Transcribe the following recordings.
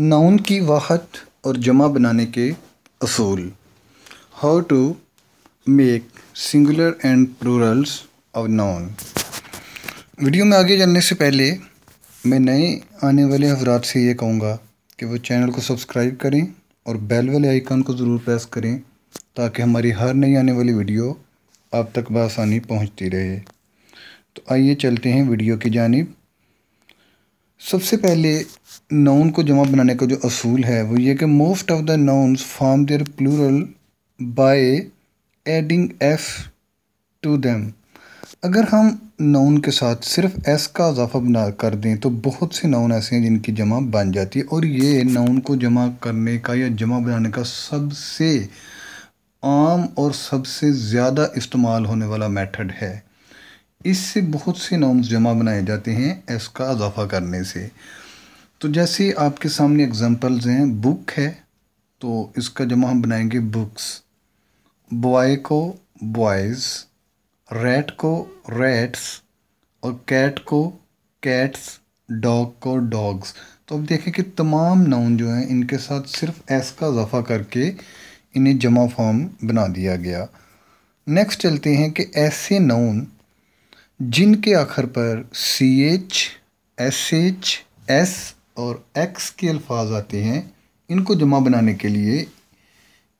noun की वाहत और जमा बनाने के असूल how to make singular and plurals of noun video में आगे जानने से पहले मैं नए आने वाले हजरात से ये कहूँगा कि वो चैनल को सब्सक्राइब करें और बेल वाले आइकन को ज़रूर प्रेस करें ताकि हमारी हर नई आने वाली वीडियो आप तक बसानी पहुँचती रहे तो आइए चलते हैं वीडियो की जानब सबसे पहले नाउन को जमा बनाने का जो असूल है वो ये कि most of the nouns form their plural by adding F to them अगर हम नाउन के साथ सिर्फ एस का इजाफा बना कर दें तो बहुत से नाउन ऐसे हैं जिनकी जमा बन जाती है और ये नाउन को जमा करने का या जमा बनाने का सबसे आम और सबसे ज़्यादा इस्तेमाल होने वाला मेथड है इससे बहुत से नॉर्म्स जमा बनाए जाते हैं एस का इजाफा करने से तो जैसे आपके सामने एग्ज़ाम्पल्स हैं बुक है तो इसका जमा हम बनाएंगे बुक्स बॉय को बॉयज़ रेट को रेट्स और कैट को कैट्स डॉग को डॉग्स तो अब देखें कि तमाम नाउन जो हैं इनके साथ सिर्फ एस का इजाफा करके इन्हें जमा फॉर्म बना दिया गया नेक्स्ट चलते हैं कि ऐसे नाउन जिनके आखिर पर C H S H S और एक्स के अल्फाज आते हैं इनको जमा बनाने के लिए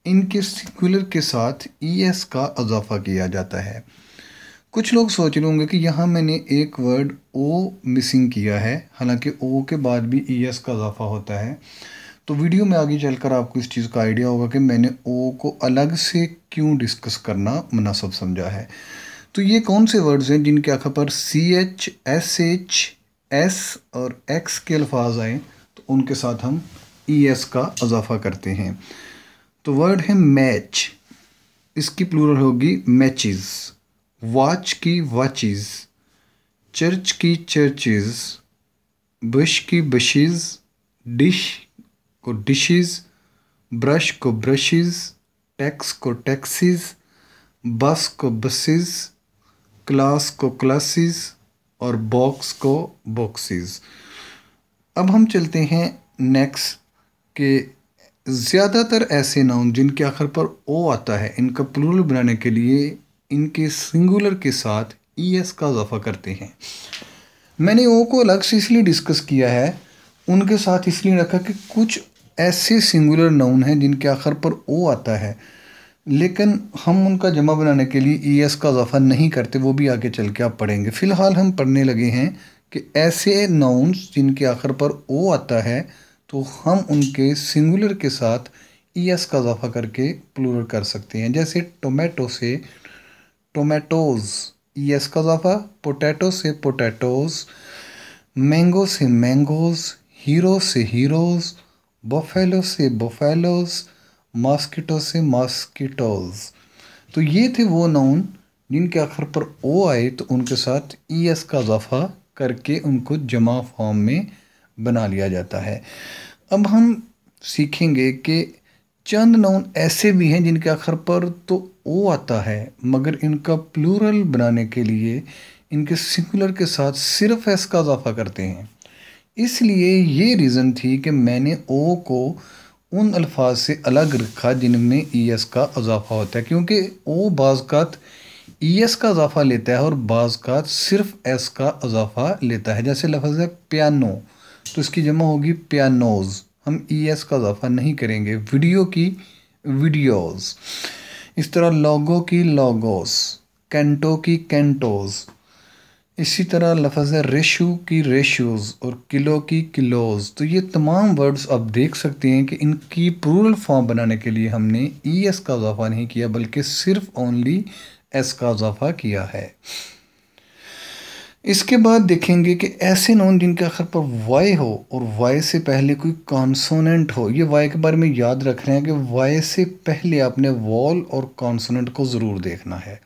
इनके सिकुलर के साथ ई e एस का अजाफा किया जाता है कुछ लोग सोच रहे होंगे कि यहाँ मैंने एक वर्ड ओ मिसिंग किया है हालांकि ओ के बाद भी ई e एस का अजाफ़ा होता है तो वीडियो में आगे चलकर आपको इस चीज़ का आइडिया होगा कि मैंने ओ को अलग से क्यों डिस्कस करना मुनासब समझा है तो ये कौन से वर्ड्स हैं जिनके आखिर पर C H S H S और एक्स के अल्फाज आए तो उनके साथ हम ई e एस का अजाफ़ा करते हैं तो वर्ड है मैच इसकी प्लूरल होगी मैचेस वॉच की वॉचेस चर्च की चर्चेस बश की ब्रशेस डिश को डिशेस ब्रश को ब्रशेस टैक्स को टैक्सीज बस को बसेस क्लास को क्लासेस और बॉक्स को बॉक्सेस अब हम चलते हैं नेक्स्ट के ज़्यादातर ऐसे नाउन जिनके आखिर पर ओ आता है इनका प्लूरल बनाने के लिए इनके सिंगुलर के साथ ई e एस का इजाफा करते हैं मैंने ओ को अलग से इसलिए डिस्कस किया है उनके साथ इसलिए रखा कि कुछ ऐसे सिंगुलर नाउन हैं जिनके आखिर पर ओ आता है लेकिन हम उनका जमा बनाने के लिए ई e एस का इजाफा नहीं करते वो भी आगे चल के आप पढ़ेंगे फ़िलहाल हम पढ़ने लगे हैं कि ऐसे नाउन्स जिनके आखिर पर ओ आता है तो हम उनके सिंगुलर के साथ ई e एस का इजाफा करके प्लूरल कर सकते हैं जैसे टोमेटो से टोमेटोज़ ई एस का इजाफा पोटैटो से पोटैटोज़ मैंगो से मैंगोज़ हीरो से हीरोज़ बोफेलो से बोफेलोज़ मास्किटो से मास्किटोज तो ये थे वो नाउन जिनके आखिर पर ओ आए तो उनके साथ ई e एस का इजाफा करके उनको जमा फॉर्म में बना लिया जाता है अब हम सीखेंगे कि चंद नाउन ऐसे भी हैं जिनके आखिर पर तो ओ आता है मगर इनका प्लूरल बनाने के लिए इनके सिंगुलर के साथ सिर्फ एस का इजाफा करते हैं इसलिए ये रीज़न थी कि मैंने ओ को उन अल्फाज से अलग रखा जिनमें ई e एस का अजाफा होता है क्योंकि वो बाज़ात ई e एस का इजाफा लेता है और बाज़ात सिर्फ एस का अजाफ़ा लेता है जैसे लफज है पियानो तो इसकी जमा होगी पियानोज़ हम ई e एस का अजाफ़ा नहीं करेंगे वीडियो की वीडियोज़ इस तरह लॉगो की लोगोस कैंटो की कैंटोज़ इसी तरह लफज है रेशो की रेशोज़ और किलो की किलोज़ तो ये तमाम वर्ड्स आप देख सकते हैं कि इनकी प्रूरल फॉर्म बनाने के लिए हमने ई e एस का इजाफा नहीं किया बल्कि सिर्फ ओनली एस का इजाफा किया है इसके बाद देखेंगे कि ऐसे नॉन जिनके आखिर पर वाई हो और वाई से पहले कोई कॉन्सोनेंट हो ये वाई के बारे में याद रख रहे हैं कि वाई से पहले आपने वॉल और कॉन्सोनेंट को ज़रूर देखना है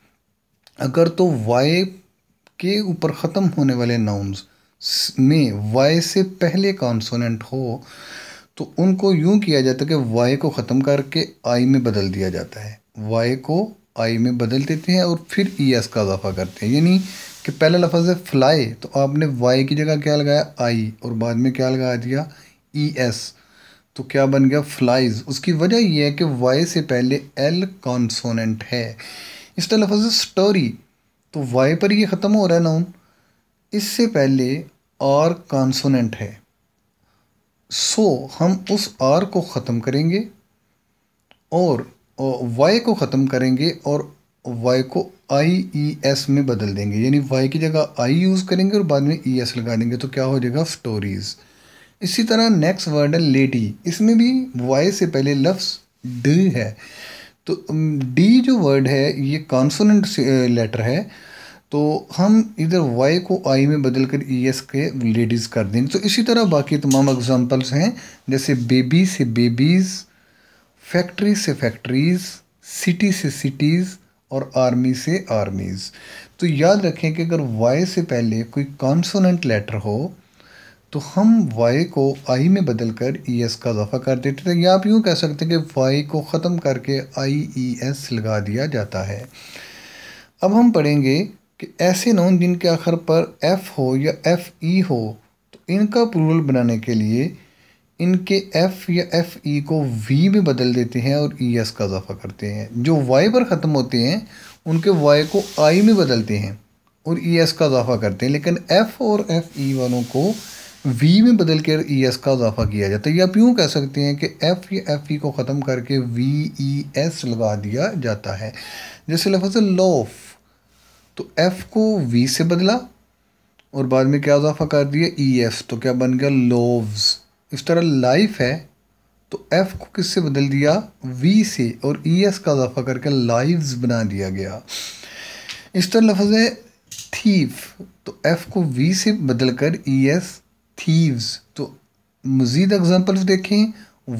अगर तो वाई के ऊपर ख़त्म होने वाले नाउन्स में वाई से पहले कॉन्सोनेंट हो तो उनको यूँ किया जाता है कि वाई को ख़त्म करके आई में बदल दिया जाता है वाई को आई में बदल देते हैं और फिर ई e एस का इजाफा करते हैं यानी कि पहला लफज है फ्लाई तो आपने वाई की जगह क्या लगाया आई और बाद में क्या लगा दिया ई e एस तो क्या बन गया फ्लाइज उसकी वजह यह है कि वाई से पहले एल कॉन्सोनेंट है इस तरह लफज स्टोरी तो वाई पर ये ख़त्म हो रहा है नाउन इससे पहले आर कॉन्सोनेंट है सो हम उस आर को ख़त्म करेंगे और वाई को ख़त्म करेंगे और वाई को आई ई एस में बदल देंगे यानी वाई की जगह आई यूज़ करेंगे और बाद में ई e एस लगा देंगे तो क्या हो जाएगा स्टोरीज़ इसी तरह नेक्स्ट वर्ड है लेडी इसमें भी वाई से पहले लफ्स ड है तो डी जो वर्ड है ये कॉन्सोनेंट लेटर है तो हम इधर वाई को आई में बदल e कर ई एस के लेडीज़ कर देंगे तो इसी तरह बाकी तमाम एग्जांपल्स हैं जैसे बेबी से बेबीज़ फैक्ट्री से फैक्ट्रीज़ सिटी से सिटीज़ और आर्मी से आर्मीज़ तो याद रखें कि अगर वाई से पहले कोई कॉन्सोनेंट लेटर हो तो हम y को i में बदल कर ई एस का इजाफा कर देते थे या आप यूँ कह सकते हैं कि y को ख़त्म करके आई ई एस लगा दिया जाता है अब हम पढ़ेंगे कि ऐसे नॉन जिनके आखिर पर f हो या एफ़ ई e हो तो इनका प्रूरल बनाने के लिए इनके f या एफ़ ई e को v में बदल देते हैं और ई एस का इजाफा करते हैं जो y पर ख़त्म होते हैं उनके y को i में बदलते हैं और ई एस का इजाफा करते हैं लेकिन एफ़ और एफ़ ई e वालों को वी में बदल कर ई एस का इजाफा किया जाता है या आप यूँ कह सकते हैं कि एफ़ या एफ़ ई e को ख़त्म करके वी ई एस लगा दिया जाता है जैसे लफज लॉफ तो एफ़ को वी से बदला और बाद में क्या इजाफा कर दिया ई e एस तो क्या बन गया लोव्स इस तरह लाइफ है तो एफ़ को किससे बदल दिया वी से और ई e एस का इजाफा करके लाइव्स बना दिया गया इस तरह लफज है थीफ तो एफ़ को वी से बदल कर ई एस थीव्स तो मज़ीद एग्ज़ाम्पल्स देखें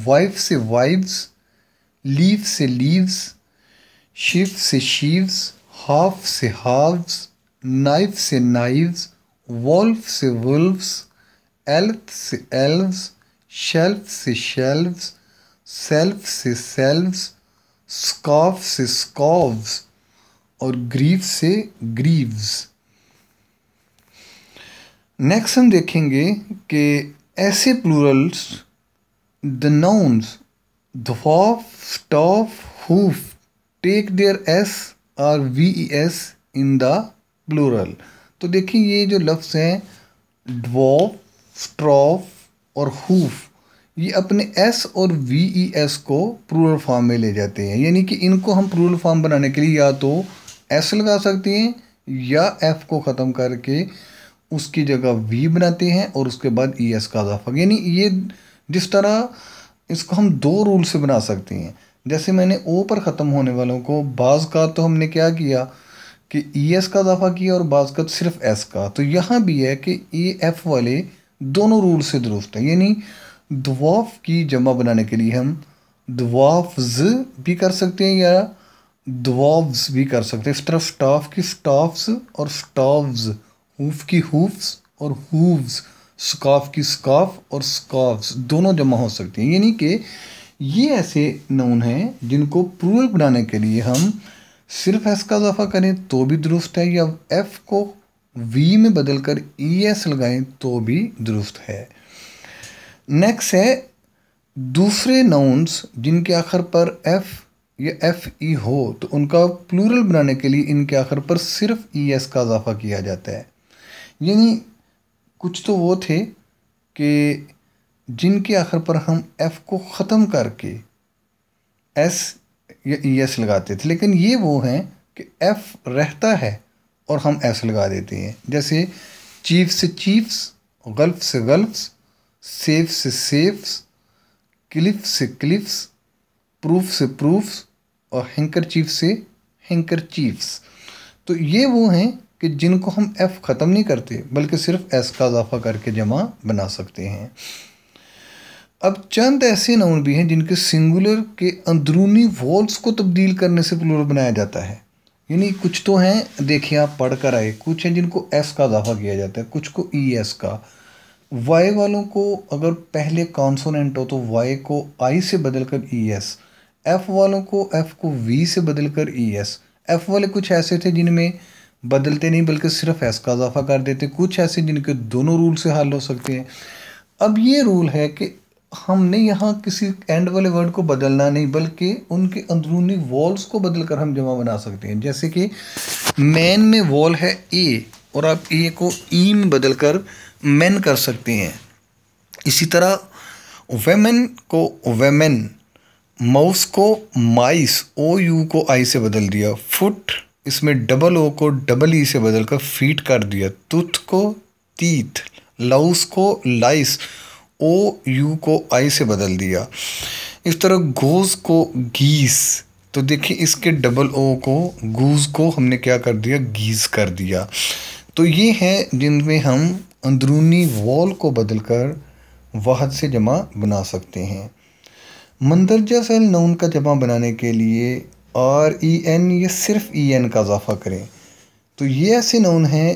वाइफ से वाइव्स लीव से लीव्स शिफ से शीव्स हाफ से हाव्स नाइफ से नाइव्स वॉल्फ से वुल्फ्स एल्फ से एल्व्स शेल्फ से शेल्व्स सेल्फ से सेल्व्स स्काफ से स्कॉव्स और ग्रीफ से ग्रीव्स नेक्स्ट हम देखेंगे कि ऐसे plurals the nouns dwarf staff hoof take their S or V E S in the plural तो देखिए ये जो लफ्स हैं डॉफ स्ट्रॉफ और हुफ ये अपने एस और वी ई एस को प्लूरल फॉर्म में ले जाते हैं यानी कि इनको हम प्लूरल फॉर्म बनाने के लिए या तो एस लगा सकते हैं या एफ को ख़त्म करके उसकी जगह वी बनाते हैं और उसके बाद ई e एस का अजाफा यानी ये जिस तरह इसको हम दो रूल से बना सकते हैं जैसे मैंने ओ पर ख़त्म होने वालों को बाज़ का तो हमने क्या किया कि ई e एस का अजाफ़ा किया और बाज़ का सिर्फ एस का तो यहाँ भी है कि ए एफ वाले दोनों रूल से दुरुस्त है यानी दवाफ की जमा बनाने के लिए हम दवाफ्ज भी कर सकते हैं या दवाफ्ज भी कर सकते हैं इस तरफ स्टाफ की स्टाफ्स और स्टाफ्ज़ हूफ की हूफ्स और हूव्स स्काफ की स्काफ और स्काफ्स दोनों जमा हो सकती हैं यानी कि ये ऐसे नून हैं जिनको प्लूरल बनाने के लिए हम सिर्फ एस का इजाफा करें तो भी दुरुस्त है या एफ़ को वी में बदल कर ई e एस लगाएं तो भी दुरुस्त है नेक्स्ट है दूसरे नाउन्स जिनके आखिर पर एफ़ या एफ़ ई e हो तो उनका प्लूरल बनाने के लिए इनके आखिर पर सिर्फ ई e एस का इजाफा किया जाता है यानी कुछ तो वो थे कि जिनके आखिर पर हम एफ़ को ख़त्म करके एस या एस e लगाते थे लेकिन ये वो हैं कि एफ़ रहता है और हम एस लगा देते हैं जैसे चीफ से चीफ्स गल्फ से गल्फ्स सेफ से सेफ्स क्लिफ से क्लिफ्स प्रूफ से प्रूफ्स और हैंकर चीफ से हैंकर चीफ्स तो ये वो हैं कि जिनको हम एफ़ ख़त्म नहीं करते बल्कि सिर्फ एस का इजाफा करके जमा बना सकते हैं अब चंद ऐसे नाउन भी हैं जिनके सिंगुलर के अंदरूनी वॉल्स को तब्दील करने से प्लूरल बनाया जाता है यानी कुछ तो हैं देखिए आप पढ़ कर आए कुछ हैं जिनको एस का इजाफा किया जाता है कुछ को ई e एस का वाई वालों को अगर पहले कॉन्सोनेंट हो तो वाई को आई से बदल कर ई e एस एफ़ वालों को एफ़ को वी से बदल कर ई e एस एफ़ वाले कुछ ऐसे थे जिनमें बदलते नहीं बल्कि सिर्फ एस का इजाफा कर देते कुछ ऐसे जिनके दोनों रूल से हल हो सकते हैं अब ये रूल है कि हमने यहाँ किसी एंड वाले वर्ड को बदलना नहीं बल्कि उनके अंदरूनी वॉल्स को बदल कर हम जमा बना सकते हैं जैसे कि मैन में वॉल है ए और आप ए को ई में बदल कर मैन कर सकते हैं इसी तरह वेमेन को वेमेन माउस को माइस ओ यू को आई से बदल दिया फुट इसमें डबल ओ को डबल ई e से बदल कर फीट कर दिया तुथ को तीथ लाउस को लाइस ओ यू को आई से बदल दिया इस तरह गोज को गीस तो देखिए इसके डबल ओ को गूज को हमने क्या कर दिया गीज कर दिया तो ये हैं जिनमें हम अंदरूनी वॉल को बदल कर वाहद से जमा बना सकते हैं मंदरजा सेल नउन का जमा बनाने के लिए और ई एन ये सिर्फ ई एन का इजाफ़ा करें तो ये ऐसे नाउन हैं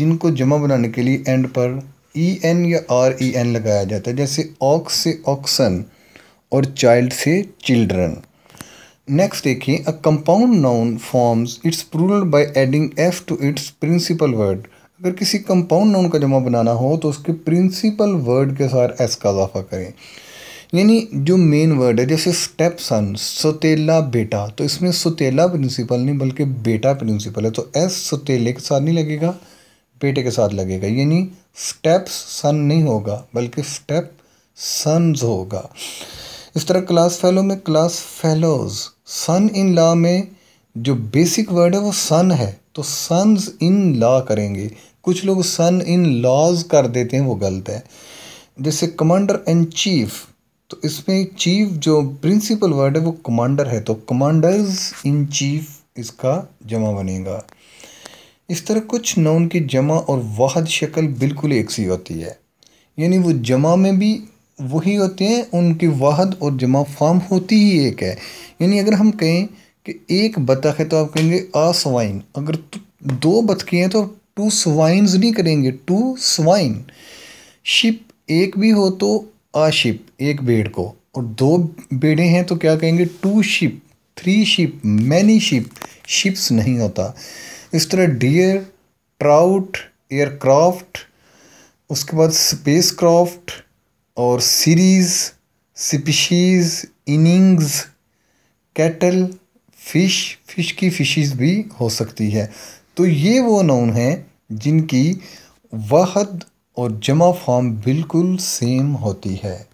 जिनको जमा बनाने के लिए एंड पर ई एन या आर ई एन लगाया जाता है जैसे ऑक्स से ऑक्सन और चाइल्ड से चिल्ड्रन नेक्स्ट देखिए a compound noun forms its plural by adding F to its principal word अगर किसी कंपाउंड नाउन का जमा बनाना हो तो उसके प्रिंसिपल वर्ड के साथ एस का इजाफा करें यानी जो मेन वर्ड है जैसे स्टेप सन सुतेला बेटा तो इसमें सुतेला प्रिंसिपल नहीं बल्कि बेटा प्रिंसिपल है तो एस सुतेले के साथ नहीं लगेगा बेटे के साथ लगेगा यानी स्टेप सन नहीं होगा बल्कि स्टेप सन्स होगा इस तरह क्लास फेलो में class fellows son in law में जो बेसिक वर्ड है वो सन है तो सन्स इन लॉ करेंगे कुछ लोग सन इन लॉज कर देते हैं वो गलत है जैसे कमांडर इन चीफ तो इसमें चीफ जो प्रिंसिपल वर्ड है वो कमांडर है तो कमांडर्स इन चीफ इसका जमा बनेगा इस तरह कुछ नाउन की जमा और वाहद शक्ल बिल्कुल एक सी होती है यानी वो जमा में भी वही होते हैं उनकी वाहद और जमा फॉर्म होती ही एक है यानी अगर हम कहें कि एक बतख है तो आप कहेंगे आ स्वाइन अगर तो दो बतखे हैं तो टू स्वाइन्स नहीं करेंगे टू स्वाइन शिप एक भी हो तो अ शिप एक बेड़ को और दो बेड़े हैं तो क्या कहेंगे two ship three ship many ship ships नहीं होता इस तरह डियर ट्राउट एयरक्राफ्ट उसके बाद स्पेस क्राफ्ट और series species innings cattle fish fish की फिशीज भी हो सकती है तो ये वो नाउन हैं जिनकी वहद और जमा फॉर्म बिल्कुल सेम होती है